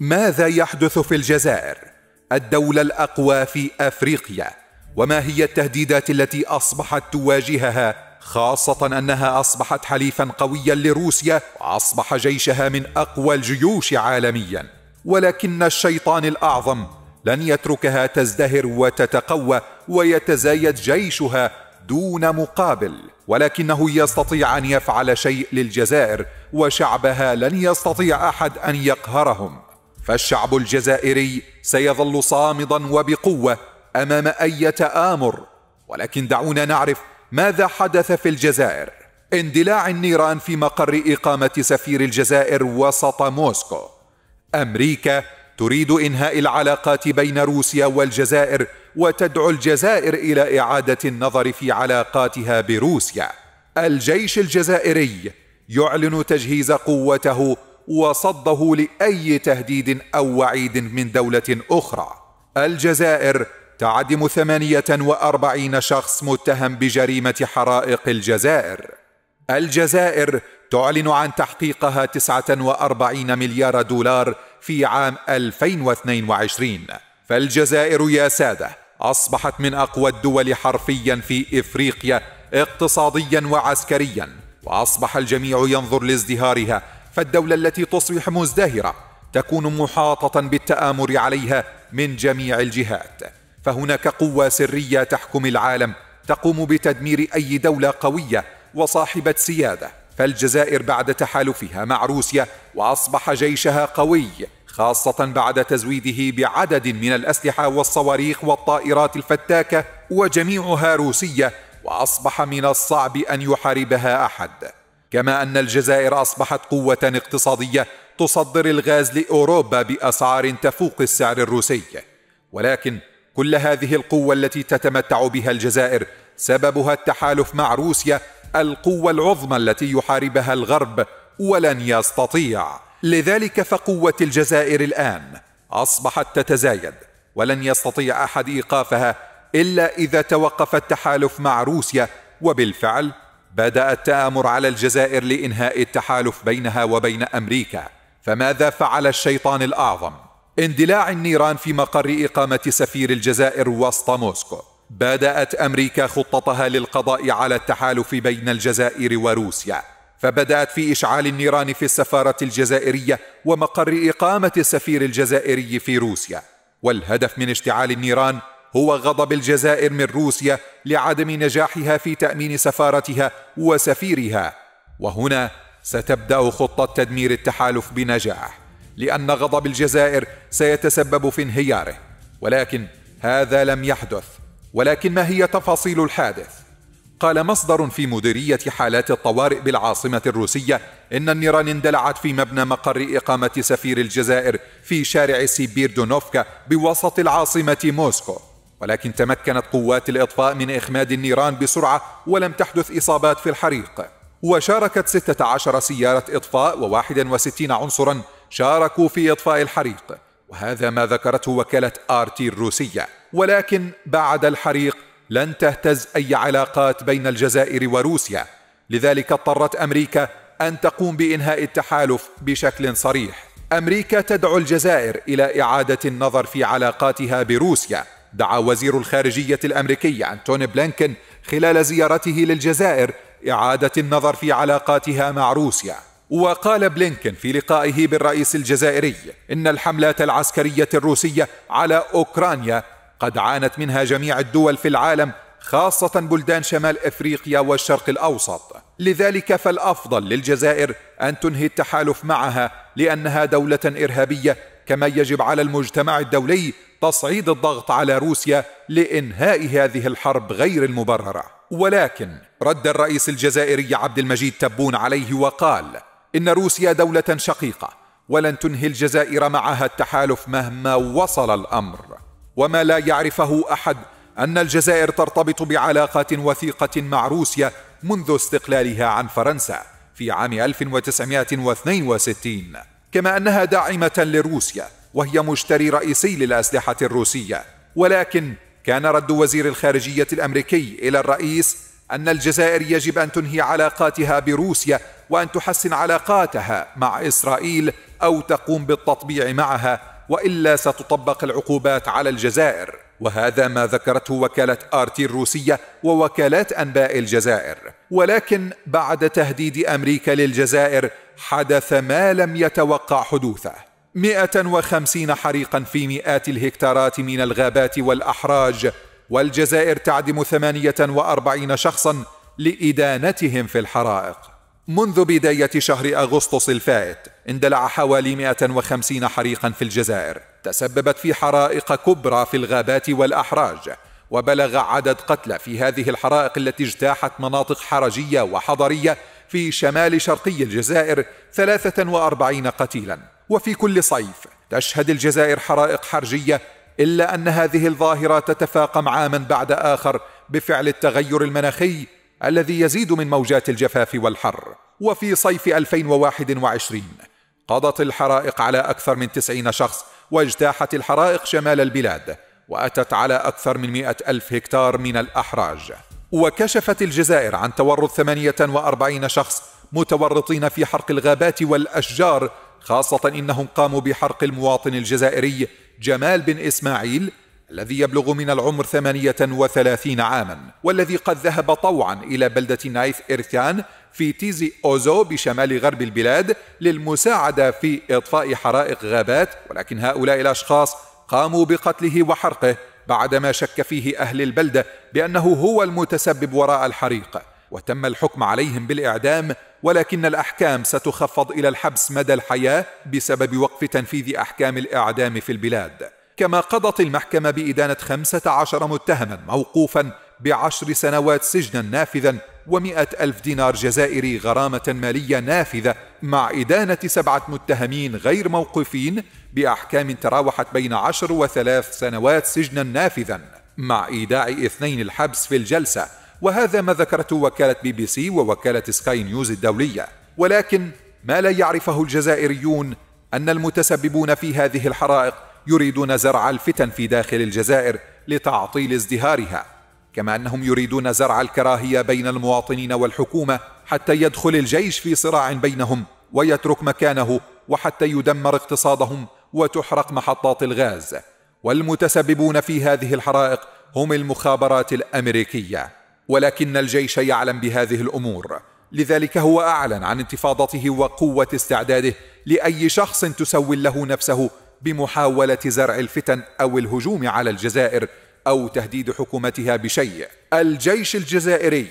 ماذا يحدث في الجزائر الدوله الاقوى في افريقيا وما هي التهديدات التي اصبحت تواجهها خاصه انها اصبحت حليفا قويا لروسيا واصبح جيشها من اقوى الجيوش عالميا ولكن الشيطان الاعظم لن يتركها تزدهر وتتقوى ويتزايد جيشها دون مقابل ولكنه يستطيع ان يفعل شيء للجزائر وشعبها لن يستطيع احد ان يقهرهم فالشعب الجزائري سيظل صامدا وبقوه امام اي تامر ولكن دعونا نعرف ماذا حدث في الجزائر اندلاع النيران في مقر اقامه سفير الجزائر وسط موسكو امريكا تريد انهاء العلاقات بين روسيا والجزائر وتدعو الجزائر الى اعاده النظر في علاقاتها بروسيا الجيش الجزائري يعلن تجهيز قوته وصده لاي تهديد او وعيد من دوله اخرى الجزائر تعدم ثمانيه واربعين شخص متهم بجريمه حرائق الجزائر الجزائر تعلن عن تحقيقها 49 مليار دولار في عام 2022 فالجزائر يا ساده اصبحت من اقوى الدول حرفيا في افريقيا اقتصاديا وعسكريا واصبح الجميع ينظر لازدهارها فالدولة التي تصبح مزدهرة تكون محاطة بالتآمر عليها من جميع الجهات فهناك قوة سرية تحكم العالم تقوم بتدمير أي دولة قوية وصاحبة سيادة فالجزائر بعد تحالفها مع روسيا وأصبح جيشها قوي خاصة بعد تزويده بعدد من الأسلحة والصواريخ والطائرات الفتاكة وجميعها روسية وأصبح من الصعب أن يحاربها أحد كما ان الجزائر اصبحت قوه اقتصاديه تصدر الغاز لاوروبا باسعار تفوق السعر الروسي ولكن كل هذه القوه التي تتمتع بها الجزائر سببها التحالف مع روسيا القوه العظمى التي يحاربها الغرب ولن يستطيع لذلك فقوه الجزائر الان اصبحت تتزايد ولن يستطيع احد ايقافها الا اذا توقف التحالف مع روسيا وبالفعل بدا التامر على الجزائر لانهاء التحالف بينها وبين امريكا فماذا فعل الشيطان الاعظم اندلاع النيران في مقر اقامه سفير الجزائر وسط موسكو بدات امريكا خطتها للقضاء على التحالف بين الجزائر وروسيا فبدات في اشعال النيران في السفاره الجزائريه ومقر اقامه السفير الجزائري في روسيا والهدف من اشتعال النيران هو غضب الجزائر من روسيا لعدم نجاحها في تامين سفارتها وسفيرها وهنا ستبدا خطه تدمير التحالف بنجاح لان غضب الجزائر سيتسبب في انهياره ولكن هذا لم يحدث ولكن ما هي تفاصيل الحادث قال مصدر في مديريه حالات الطوارئ بالعاصمه الروسيه ان النيران اندلعت في مبنى مقر اقامه سفير الجزائر في شارع سيبير دونوفكا بوسط العاصمه موسكو ولكن تمكنت قوات الإطفاء من إخماد النيران بسرعة ولم تحدث إصابات في الحريق وشاركت 16 سيارة إطفاء و61 عنصرا شاركوا في إطفاء الحريق وهذا ما ذكرته وكالة آرتي الروسية ولكن بعد الحريق لن تهتز أي علاقات بين الجزائر وروسيا لذلك اضطرت أمريكا أن تقوم بإنهاء التحالف بشكل صريح أمريكا تدعو الجزائر إلى إعادة النظر في علاقاتها بروسيا دعا وزير الخارجية الأمريكي أنتوني بلينكن خلال زيارته للجزائر إعادة النظر في علاقاتها مع روسيا وقال بلينكن في لقائه بالرئيس الجزائري إن الحملات العسكرية الروسية على أوكرانيا قد عانت منها جميع الدول في العالم خاصة بلدان شمال افريقيا والشرق الاوسط، لذلك فالافضل للجزائر ان تنهي التحالف معها لانها دولة ارهابية كما يجب على المجتمع الدولي تصعيد الضغط على روسيا لانهاء هذه الحرب غير المبرره ولكن رد الرئيس الجزائري عبد المجيد تبون عليه وقال ان روسيا دوله شقيقه ولن تنهي الجزائر معها التحالف مهما وصل الامر وما لا يعرفه احد ان الجزائر ترتبط بعلاقات وثيقه مع روسيا منذ استقلالها عن فرنسا في عام 1962 كما أنها داعمة لروسيا وهي مشتري رئيسي للأسلحة الروسية ولكن كان رد وزير الخارجية الأمريكي إلى الرئيس أن الجزائر يجب أن تنهي علاقاتها بروسيا وأن تحسن علاقاتها مع إسرائيل أو تقوم بالتطبيع معها وإلا ستطبق العقوبات على الجزائر وهذا ما ذكرته وكالة آرتي الروسية ووكالات أنباء الجزائر ولكن بعد تهديد أمريكا للجزائر حدث ما لم يتوقع حدوثه 150 حريقا في مئات الهكتارات من الغابات والأحراج والجزائر تعدم 48 شخصا لإدانتهم في الحرائق منذ بداية شهر أغسطس الفائت اندلع حوالي 150 حريقا في الجزائر تسببت في حرائق كبرى في الغابات والأحراج وبلغ عدد قتلى في هذه الحرائق التي اجتاحت مناطق حرجية وحضرية في شمال شرقي الجزائر 43 قتيلا وفي كل صيف تشهد الجزائر حرائق حرجية إلا أن هذه الظاهرة تتفاقم عاما بعد آخر بفعل التغير المناخي الذي يزيد من موجات الجفاف والحر وفي صيف 2021 قضت الحرائق على أكثر من 90 شخص واجتاحت الحرائق شمال البلاد وأتت على أكثر من 100 ألف هكتار من الأحراج وكشفت الجزائر عن تورط 48 شخص متورطين في حرق الغابات والأشجار خاصة إنهم قاموا بحرق المواطن الجزائري جمال بن إسماعيل الذي يبلغ من العمر 38 عاما والذي قد ذهب طوعا إلى بلدة نايف إرثان في تيزي أوزو بشمال غرب البلاد للمساعدة في إطفاء حرائق غابات ولكن هؤلاء الأشخاص قاموا بقتله وحرقه بعدما شك فيه أهل البلدة بأنه هو المتسبب وراء الحريق وتم الحكم عليهم بالإعدام ولكن الأحكام ستخفض إلى الحبس مدى الحياة بسبب وقف تنفيذ أحكام الإعدام في البلاد كما قضت المحكمة بإدانة 15 متهما موقوفا بعشر سنوات سجنا نافذا ومئة ألف دينار جزائري غرامة مالية نافذة مع إدانة سبعة متهمين غير موقوفين بأحكام تراوحت بين عشر وثلاث سنوات سجنا نافذا مع إيداع اثنين الحبس في الجلسة وهذا ما ذكرته وكالة بي بي سي ووكالة سكاي نيوز الدولية ولكن ما لا يعرفه الجزائريون أن المتسببون في هذه الحرائق يريدون زرع الفتن في داخل الجزائر لتعطيل ازدهارها كما انهم يريدون زرع الكراهيه بين المواطنين والحكومه حتى يدخل الجيش في صراع بينهم ويترك مكانه وحتى يدمر اقتصادهم وتحرق محطات الغاز والمتسببون في هذه الحرائق هم المخابرات الامريكيه ولكن الجيش يعلم بهذه الامور لذلك هو اعلن عن انتفاضته وقوه استعداده لاي شخص تسول له نفسه بمحاوله زرع الفتن او الهجوم على الجزائر او تهديد حكومتها بشيء الجيش الجزائري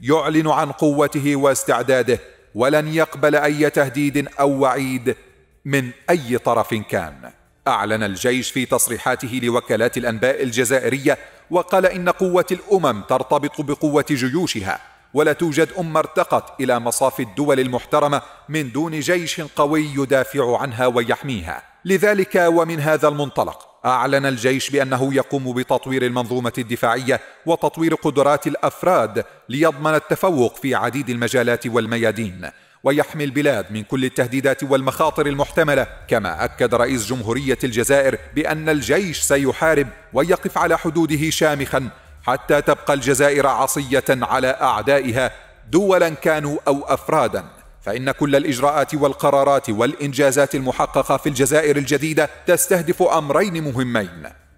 يعلن عن قوته واستعداده ولن يقبل اي تهديد او وعيد من اي طرف كان اعلن الجيش في تصريحاته لوكالات الانباء الجزائريه وقال ان قوه الامم ترتبط بقوه جيوشها ولا توجد امه ارتقت الى مصاف الدول المحترمه من دون جيش قوي يدافع عنها ويحميها لذلك ومن هذا المنطلق اعلن الجيش بانه يقوم بتطوير المنظومه الدفاعيه وتطوير قدرات الافراد ليضمن التفوق في عديد المجالات والميادين ويحمي البلاد من كل التهديدات والمخاطر المحتمله كما اكد رئيس جمهوريه الجزائر بان الجيش سيحارب ويقف على حدوده شامخا حتى تبقى الجزائر عصيه على اعدائها دولا كانوا او افرادا فإن كل الإجراءات والقرارات والإنجازات المحققة في الجزائر الجديدة تستهدف أمرين مهمين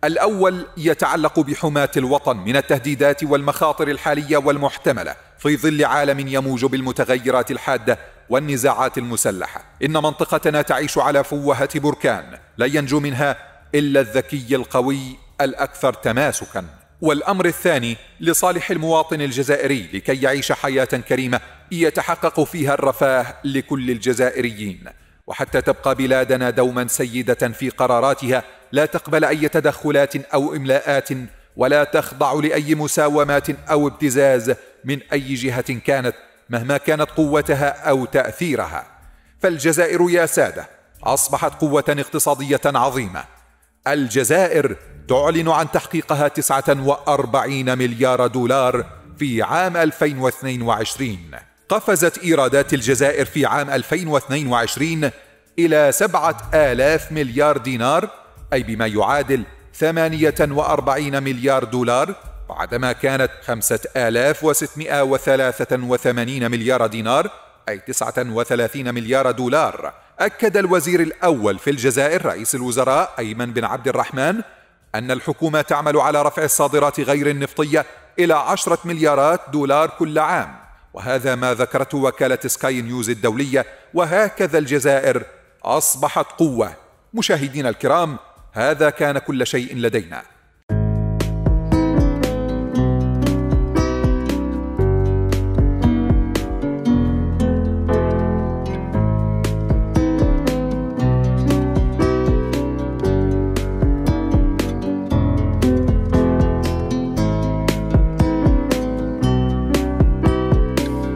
الأول يتعلق بحماة الوطن من التهديدات والمخاطر الحالية والمحتملة في ظل عالم يموج بالمتغيرات الحادة والنزاعات المسلحة إن منطقتنا تعيش على فوهة بركان لا ينجو منها إلا الذكي القوي الأكثر تماسكاً والأمر الثاني لصالح المواطن الجزائري لكي يعيش حياة كريمة يتحقق فيها الرفاه لكل الجزائريين وحتى تبقى بلادنا دوما سيدة في قراراتها لا تقبل أي تدخلات أو إملاءات ولا تخضع لأي مساومات أو ابتزاز من أي جهة كانت مهما كانت قوتها أو تأثيرها فالجزائر يا سادة أصبحت قوة اقتصادية عظيمة الجزائر تعلن عن تحقيقها 49 مليار دولار في عام 2022 قفزت إيرادات الجزائر في عام 2022 إلى 7000 مليار دينار أي بما يعادل 48 مليار دولار بعدما كانت 5683 مليار دينار أي 39 مليار دولار أكد الوزير الأول في الجزائر رئيس الوزراء أيمن بن عبد الرحمن أن الحكومة تعمل على رفع الصادرات غير النفطية إلى عشرة مليارات دولار كل عام وهذا ما ذكرته وكالة سكاي نيوز الدولية وهكذا الجزائر أصبحت قوة مشاهدينا الكرام هذا كان كل شيء لدينا